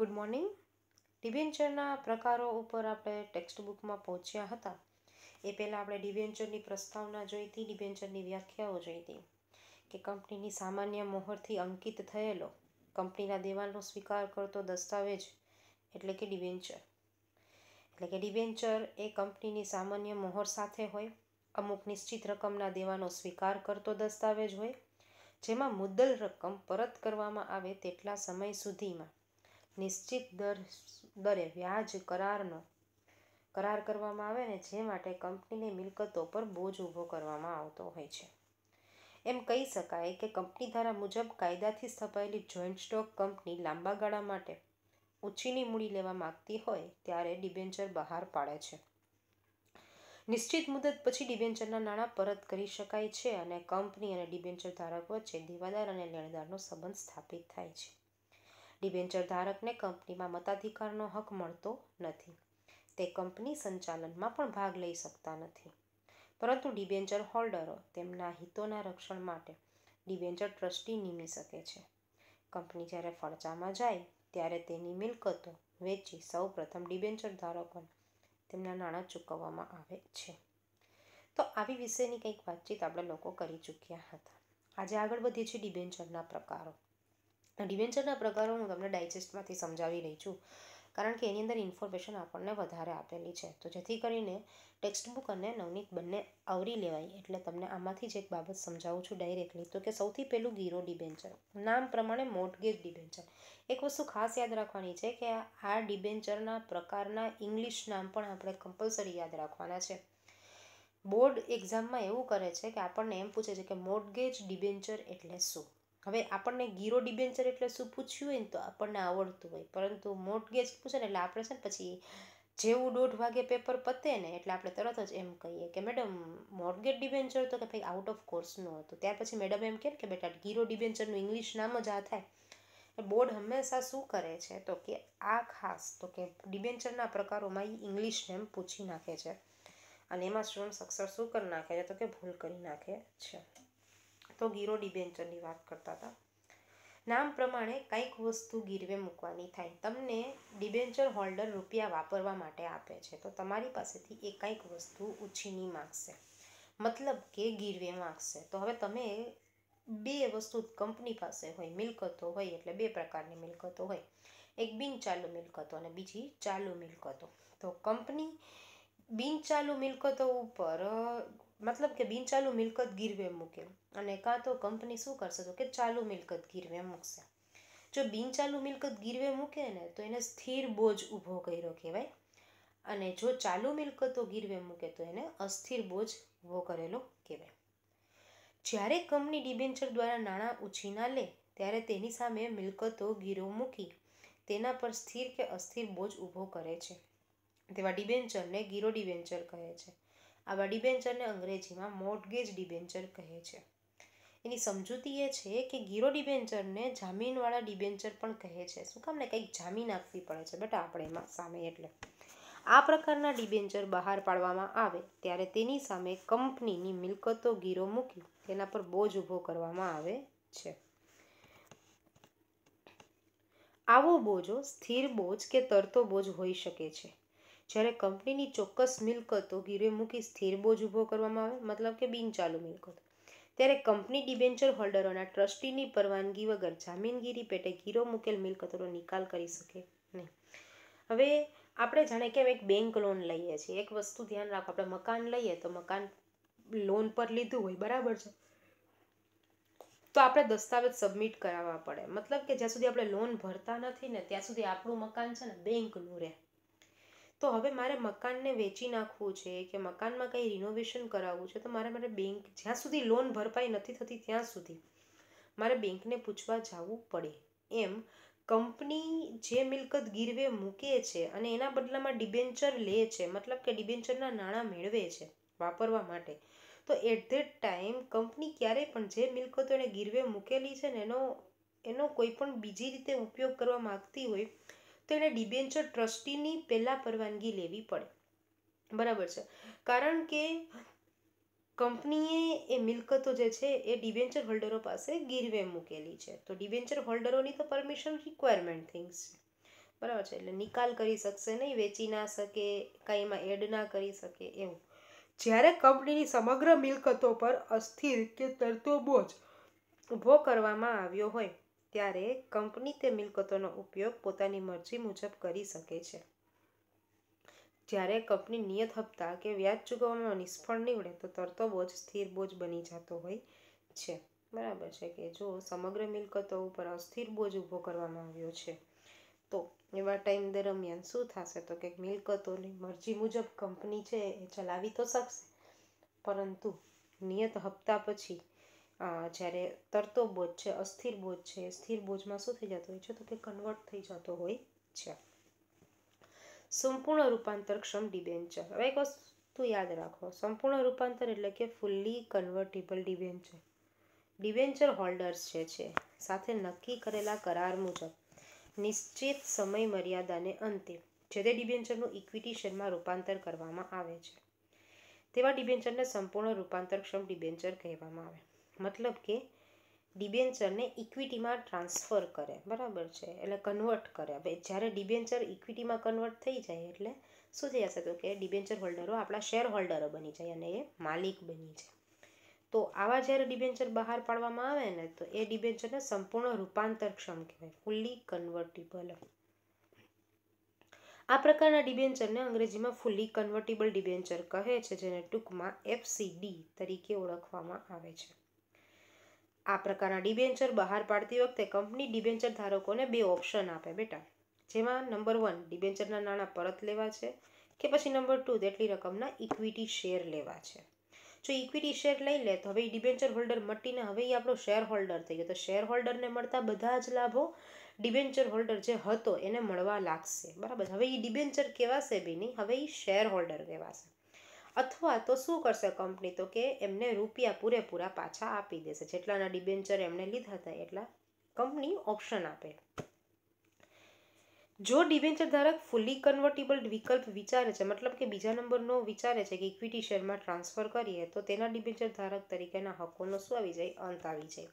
good morning ડિવેન્ચરના પ્રકારો ઉપર આપણે ટેક્સ્ટ બુકમાં પહોંચ્યા હતા એ પહેલાં આપણે ડિવેન્ચરની પ્રસ્તાવના જોઈતી ડિવેન્ચરની વ્યાખ્યાઓ જોઈતી કે કંપનીની સામાન્ય મોહરથી અંકિત થયેલો કંપનીના દેવાલનો સ્વીકાર કરતો દસ્તાવેજ એટલે કે ડિવેન્ચર એટલે કે ડિવેન્ચર એ કંપનીની સામાન્ય મોહર સાથે હોય અમુક નિશ્ચિત રકમના દેવાનો સ્વીકાર કરતો દસ્તાવેજ હોય જેમાં મુદ્દલ રકમ પરત કરવામાં આવે તેટલા સમય સુધીમાં નિશ્ચિત દર દરે વ્યાજ કરારનો કરાર કરવામાં આવે ને જે માટે કંપનીની મિલકતો પર બોજ ઊભો કરવામાં આવતો હોય છે એમ કહી શકાય કે કંપની ધારા મુજબ કાયદાથી સ્થપાયેલી જોઈન્ટ સ્ટોક કંપની લાંબા ગાળા માટે ઊંચીની મૂડી લેવા માગતી હોય ત્યારે ડિબેન્ચર બહાર પાડે છે નિશ્ચિત મુદત પછી ડિબેન્ચરના નાણાં પરત કરી શકાય છે અને કંપની અને ડિબેન્ચર ધારક વચ્ચે દેવાદાર અને લેણદારનો સંબંધ સ્થાપિત થાય છે ડિબેન્ચર ધારકને કંપનીમાં મતાધિકારનો હક મળતો નથી તે કંપની સંચાલનમાં પણ ભાગ લઈ શકતા નથી પરંતુ ડિબેન્ચર હોલ્ડરો તેમના હિતોના રક્ષણ માટે ડિબેન્ચર ટ્રસ્ટી નીમી શકે છે કંપની જ્યારે ફળચામાં જાય ત્યારે તેની મિલકતો વેચી સૌ પ્રથમ ડિબેન્ચર ધારકોને તેમના નાણાં ચૂકવવામાં આવે છે તો આવી વિશેની કંઈક વાતચીત આપણે લોકો કરી ચૂક્યા હતા આજે આગળ વધીએ છીએ ડિબેન્ચરના પ્રકારો ડિવેન્ચરના પ્રકારો હું તમને ડાયજેસ્ટમાંથી સમજાવી રહી છું કારણ કે એની અંદર ઇન્ફોર્મેશન આપણને વધારે આપેલી છે તો જેથી કરીને ટેક્સ્ટ બુક અને નવનીત બંને આવરી લેવાય એટલે તમને આમાંથી જ એક બાબત સમજાવું છું ડાયરેક્ટલી તો કે સૌથી પહેલું ગીરો ડિબેન્ચર નામ પ્રમાણે મોટગેજ ડિબેન્ચર એક વસ્તુ ખાસ યાદ રાખવાની છે કે આ ડિબેન્ચરના પ્રકારના ઇંગ્લિશ નામ પણ આપણે કમ્પલસરી યાદ રાખવાના છે બોર્ડ એક્ઝામમાં એવું કરે છે કે આપણને એમ પૂછે છે કે મોર્ગેજ ડિબેન્ચર એટલે શું હવે આપણને ગીરો ડિબેન્ચર એટલે શું પૂછ્યું હોય ને તો આપણને આવડતું હોય પરંતુ મોર્ટગેજ પૂછે ને એટલે આપણે છે ને પછી જેવું દોઢ વાગે પેપર પતે ને એટલે આપણે તરત જ એમ કહીએ કે મેડમ મોર્ગેજ ડિબેન્ચર તો કે ભાઈ આઉટ ઓફ કોર્સનું હતું ત્યાર પછી મેડમ એમ કહે કે બેટા ગીરો ડિબેન્ચરનું ઇંગ્લિશ નામ જ આ થાય બોર્ડ હંમેશા શું કરે છે તો કે આ ખાસ તો કે ડિબેન્ચરના પ્રકારોમાં એ ઇંગ્લિશ નેમ પૂછી નાખે છે અને એમાં સ્ટુડન્ટ અક્ષર શું કરી નાખે છે તો કે ભૂલ કરી નાખે છે તો ગીરો ડિબેન્ચરની વાત કરતા હતા નામ પ્રમાણે કંઈક વસ્તુ ગીરવે મૂકવાની થાય તમને ડિબેન્ચર હોલ્ડર રૂપિયા વાપરવા માટે આપે છે તો તમારી પાસેથી એ કંઈક વસ્તુ ઉછીની માગશે મતલબ કે ગીરવે માગશે તો હવે તમે બે વસ્તુ કંપની પાસે હોય મિલકતો હોય એટલે બે પ્રકારની મિલકતો હોય એક બિનચાલુ મિલકતો અને બીજી ચાલુ મિલકતો તો કંપની બિનચાલુ મિલકતો ઉપર મતલબ કે બિનચાલુ મિલકત ગીરવે મૂકે અને કાં તો કંપની શું કરશે તો કે ચાલુ મિલકત ગીરવે મૂકશે જો બિનચાલુ મિલકત ગીરવે મૂકે ને તો એને સ્થિર બોજ ઊભો કર્યો કહેવાય અને જો ચાલુ મિલકતો ગીરવે મૂકે તો એને અસ્થિર બોજ ઊભો કરેલો કહેવાય જ્યારે કંપની ડિબેન્ચર દ્વારા નાણાં ઉછીના લે ત્યારે તેની સામે મિલકતો ગીરો મૂકી તેના પર સ્થિર કે અસ્થિર બોજ ઊભો કરે છે તેવા ડિબેન્ચરને ગીરો ડિબેન્ચર કહે છે આવા ડિબેન્ચરને અંગ્રેજીમાં મોર્ટગેજ ડિબેન્ચર કહે છે એની સમજૂતી એ છે કે ગીરો ડિબેન્ચરને જામીનવાળા ડિબેન્ચર પણ કહે છે શું કામ ને કંઈક જામીન આપવી પડે છે બટ આપણે એમાં સામે એટલે આ પ્રકારના ડિબેન્ચર બહાર પાડવામાં આવે ત્યારે તેની સામે કંપનીની મિલકતો ગીરો મૂકી તેના પર બોજ ઊભો કરવામાં આવે છે આવો બોજો સ્થિર બોજ કે તરતો બોજ હોઈ શકે છે જ્યારે કંપનીની ચોક્કસ મિલકતો ગીરે મૂકી સ્થિર બોજ ઊભો કરવામાં આવે મતલબ કે બિનચાલુ મિલકત ત્યારે કંપની ડિબેન્ચર હોલ્ડરોના ટ્રસ્ટીની પરવાનગી વગર જામીનગીરી પેટે ગીરો મૂકેલ મિલકતોનો નિકાલ કરી શકે નહીં હવે આપણે જાણે કેમ એક બેંક લોન લઈએ છીએ એક વસ્તુ ધ્યાન રાખો આપણે મકાન લઈએ તો મકાન લોન પર લીધું હોય બરાબર છે તો આપણે દસ્તાવેજ સબમિટ કરાવવા પડે મતલબ કે જ્યાં સુધી આપણે લોન ભરતા નથી ને ત્યાં સુધી આપણું મકાન છે ને બેંકનું રહે તો હવે મારે મકાનને વેચી નાખવું છે કે મકાનમાં કંઈ રિનોવેશન કરાવવું છે તો મારે મારે બેંક જ્યાં સુધી લોન ભરપાઈ નથી થતી ત્યાં સુધી મારે બેંકને પૂછવા જવું પડે એમ કંપની જે મિલકત ગીરવે મૂકે છે અને એના બદલામાં ડિબેન્ચર લે છે મતલબ કે ડિબેન્ચરના નાણાં મેળવે છે વાપરવા માટે તો એટ ધેટ ટાઈમ કંપની ક્યારેય પણ જે મિલકતો એને ગીરવે મૂકેલી છે ને એનો એનો કોઈ પણ બીજી રીતે ઉપયોગ કરવા માગતી હોય તેણે ડિબેન્ચર ટ્રસ્ટીની પહેલાં પરવાનગી લેવી પડે બરાબર છે કારણ કે કંપનીએ એ મિલકતો જે છે એ ડિબેન્ચર હોલ્ડરો પાસે ગીરવે મૂકેલી છે તો ડિબેન્ચર હોલ્ડરોની તો પરમિશન રિક્વાયરમેન્ટ થિંગ્સ છે બરાબર છે એટલે નિકાલ કરી શકશે નહીં વેચી ના શકે કાંઈમાં એડ ના કરી શકે એવું જ્યારે કંપનીની સમગ્ર મિલકતો પર અસ્થિર કે તરતો બોજ ઊભો કરવામાં આવ્યો હોય ત્યારે કંપની તે મિલકતોનો ઉપયોગ પોતાની મરજી મુજબ કરી શકે છે જ્યારે કંપની નિયત હપ્તા કે વ્યાજ ચૂકવવામાં નિષ્ફળ નીવડે તો તરતો બોજ સ્થિર બોજ બની જતો હોય છે બરાબર છે કે જો સમગ્ર મિલકતો ઉપર અસ્થિર બોજ ઊભો કરવામાં આવ્યો છે તો એવા ટાઈમ દરમિયાન શું થશે તો કે મિલકતોની મરજી મુજબ કંપની છે એ ચલાવી તો શકશે પરંતુ નિયત હપ્તા પછી જ્યારે તરતો બોજ છે અસ્થિર બોજ છે સ્થિર બોજમાં શું થઈ જતો હોય છે તો કે કન્વર્ટ થઈ જતો હોય છે સંપૂર્ણ રૂપાંતરક્ષમ ડિબેન્ચર હવે એક વસ્તુ યાદ રાખો સંપૂર્ણ રૂપાંતર એટલે કે fully convertible debenture debenture holders જે છે સાથે નક્કી કરેલા કરાર મુજબ નિશ્ચિત સમય મર્યાદાને અંતે જે તે ડિબેન્ચરનું ઇક્વિટી શેરમાં રૂપાંતર કરવામાં આવે છે તેવા ડિબેન્ચરને સંપૂર્ણ રૂપાંતરક્ષમ ડિબેન્ચર કહેવામાં આવે મતલબ કે ડિબેન્ચરને ઇક્વિટીમાં ટ્રાન્સફર કરે બરાબર છે એટલે કન્વર્ટ કરે હવે જ્યારે ડિબેન્ચર ઇક્વિટીમાં કન્વર્ટ થઈ જાય એટલે શું થઈ જશે તો કે ડિબેન્ચર હોલ્ડરો આપણા શેર હોલ્ડરો બની જાય અને એ માલિક બની જાય તો આવા જ્યારે ડિબેન્ચર બહાર પાડવામાં આવે ને તો એ ડિબેન્ચરને સંપૂર્ણ રૂપાંતરક્ષમ કહેવાય ફૂલ્લી કન્વર્ટેબલ આ પ્રકારના ડિબેન્ચરને અંગ્રેજીમાં ફૂલ્લી કન્વર્ટેબલ ડિબેન્ચર કહે છે જેને ટૂંકમાં એફસીડી તરીકે ઓળખવામાં આવે છે આ પ્રકારના ડિબેન્ચર બહાર પાડતી વખતે કંપની ડિબેન્ચર ધારકોને બે ઓપ્શન આપે બેટા જેમાં નંબર વન ડિબેન્ચરના નાણાં પરત લેવા છે કે પછી નંબર ટુ તેટલી રકમના ઇક્વિટી શેર લેવા છે જો ઇક્વિટી શેર લઈ લે તો હવે ડિબેન્ચર હોલ્ડર મટીને હવે એ આપણો શેર હોલ્ડર થઈ ગયો તો શેર હોલ્ડરને મળતા બધા જ લાભો ડિબેન્ચર હોલ્ડર જે હતો એને મળવા લાગશે બરાબર હવે એ ડિબેન્ચર કહેવાશે બી નહીં હવે એ શેર હોલ્ડર કહેવાશે અથવા તો શું કરશે કંપની તો કે એમને રૂપિયા પૂરેપૂરા પાછા આપી દેશે જેટલાના ડિબેન્ચર એમને લીધા હતા એટલા કંપની ઓપ્શન આપે જો ડિબેન્ચર ધારક ફૂલી કન્વર્ટેબલ વિકલ્પ વિચારે છે મતલબ કે બીજા નંબરનો વિચારે છે કે ઇક્વિટી શેરમાં ટ્રાન્સફર કરીએ તો તેના ડિબેન્ચર ધારક તરીકેના હકોનો શું આવી જાય અંત આવી જાય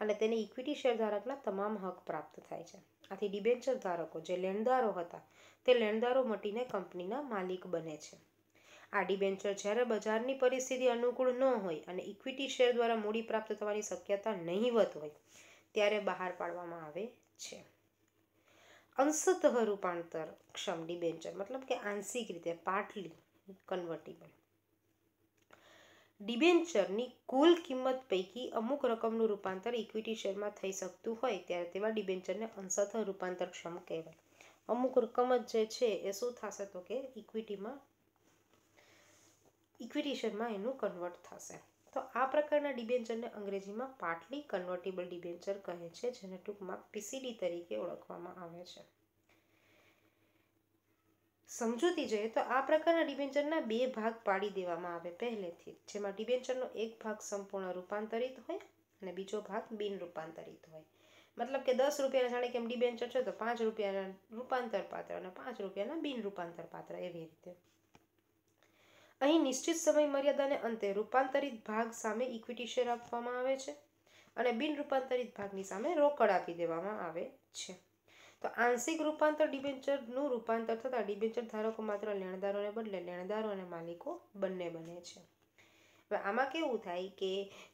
અને તેને ઇક્વિટી શેર ધારકના તમામ હક પ્રાપ્ત થાય છે આથી ડિબેન્ચર ધારકો જે લેણદારો હતા તે લેણદારો મટીને કંપનીના માલિક બને છે આ ડિબેન્ચર જ્યારે બજારની પરિસ્થિતિ અનુકૂળ ન હોય અને ઇક્વિટી શેર દ્વારા મૂડી પ્રાપ્ત થવાની શક્યતા નહીવત હોય ત્યારે બહાર પાડવામાં આવે છે અંશતઃ રૂપાંતર ક્ષમ ડિબેન્ચર મતલબ કે આંશિક રીતે પાટલી કન્વર્ટિબલ ડિબેન્ચરની કુલ કિંમત પૈકી અમુક રકમનું રૂપાંતર ઇક્વિટી શેરમાં થઈ શકતું હોય ત્યારે તેવા ડિબેન્ચરને અંશતઃ ક્ષમ કહેવાય અમુક રકમ જ જે છે એ શું થશે તો કે ઇક્વિટીમાં ઇક્વિટી શેરમાં એનું કન્વર્ટ થશે તો આ પ્રકારના ડિબેન્ચરને અંગ્રેજીમાં પાટલી કન્વર્ટેબલ ડિબેન્ચર કહે છે જેને ટૂંકમાં પીસીડી તરીકે ઓળખવામાં આવે છે સમજૂતી જોઈએ તો આ પ્રકારના ડિબેન્ચરના બે ભાગ પાડી દેવામાં આવે પહેલેથી જેમાં ડિબેન્ચરનો એક ભાગ સંપૂર્ણ રૂપાંતરિત હોય અને બીજો ભાગ બિન રૂપાંતરિત હોય મતલબ કે દસ રૂપિયાના જાણે કેમ ડિબેન્ચર છે તો પાંચ રૂપિયાના રૂપાંતર પાત્ર અને પાંચ રૂપિયાના બિન રૂપાંતર પાત્ર એવી રીતે અહીં નિશ્ચિત સમય મર્યાદાને અંતે રૂપાંતરિત ભાગ સામે ઇક્વિટી શેર આપવામાં આવે છે અને બિન રૂપાંતરિત ભાગની સામે રોકડ આપી દેવામાં આવે છે તો આંશિક રૂપાંતર ડિબેન્ચરનું રૂપાંતર થતાં ડિબેન્ચર ધારકો માત્ર લેણદારોને બદલે લેણદારો અને માલિકો બંને બને છે હવે આમાં કેવું થાય કે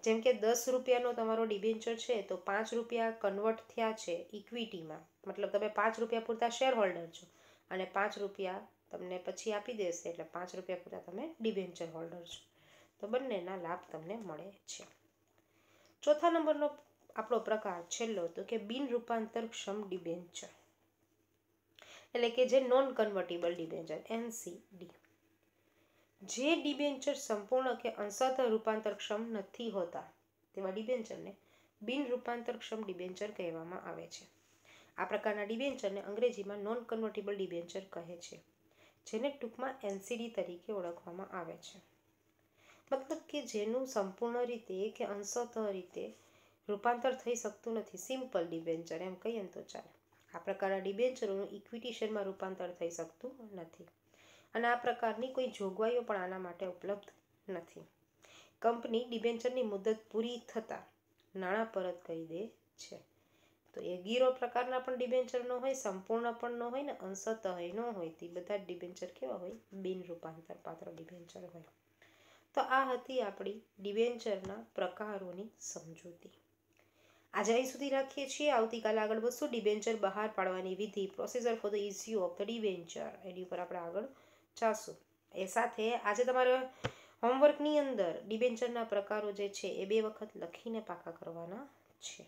જેમ કે દસ રૂપિયાનો તમારો ડિબેન્ચર છે તો પાંચ રૂપિયા કન્વર્ટ થયા છે ઇક્વિટીમાં મતલબ તમે પાંચ રૂપિયા પૂરતા શેર હોલ્ડર છો અને પાંચ રૂપિયા તમને પછી આપી દેશે એટલે પાંચ રૂપિયા પૂરા તમે ડિબેન્ચર હોલ્ડર છો તો બંનેના લાભ તમને મળે છે ચોથા નંબરનો આપણો પ્રકાર છેલ્લો તો કે બિન રૂપાંતરક્ષમ ડિબેન્ચર એટલે કે જે નોન કન્વર્ટેબલ ડિબેન્ચર એનસીડી જે ડિબેન્ચર સંપૂર્ણ કે અંશત રૂપાંતરક્ષમ નથી હોતા તેવા ડિબેન્ચરને બિન રૂપાંતરક્ષમ ડિબેન્ચર કહેવામાં આવે છે આ પ્રકારના ડિબેન્ચરને અંગ્રેજીમાં નોન કન્વર્ટેબલ ડિબેન્ચર કહે છે જેને ટૂંકમાં એનસીડી તરીકે ઓળખવામાં આવે છે મતલબ કે જેનું સંપૂર્ણ રીતે કે અંશત રીતે રૂપાંતર થઈ શકતું નથી સિમ્પલ ડિબેન્ચર એમ કહીએ તો ચાલે આ પ્રકારના ડિબેન્ચરોનું ઇક્વિટી શેરમાં રૂપાંતર થઈ શકતું નથી અને આ પ્રકારની કોઈ જોગવાઈઓ પણ આના માટે ઉપલબ્ધ નથી કંપની ડિબેન્ચરની મુદત પૂરી થતાં નાણાં પરત કરી દે છે તો એ ગીરો પ્રકારના પણ ડિબેન્ચરનો હોય સંપૂર્ણ પણ ન હોય ને અંશતઃ ન હોય તે બધા ડિબેન્ચર કેવા હોય બિન રૂપાંતર પાત્ર ડિબેન્ચર હોય તો આ હતી આપણી ડિબેન્ચરના પ્રકારોની સમજૂતી આજે અહીં સુધી રાખીએ છીએ આવતીકાલે આગળ વધશું ડિબેન્ચર બહાર પાડવાની વિધિ procedure for the issue of the debenture એની ઉપર આપણે આગળ ચાલશું એ સાથે આજે તમારે હોમવર્કની અંદર ડિબેન્ચરના પ્રકારો જે છે એ બે વખત લખીને પાકા કરવાના છે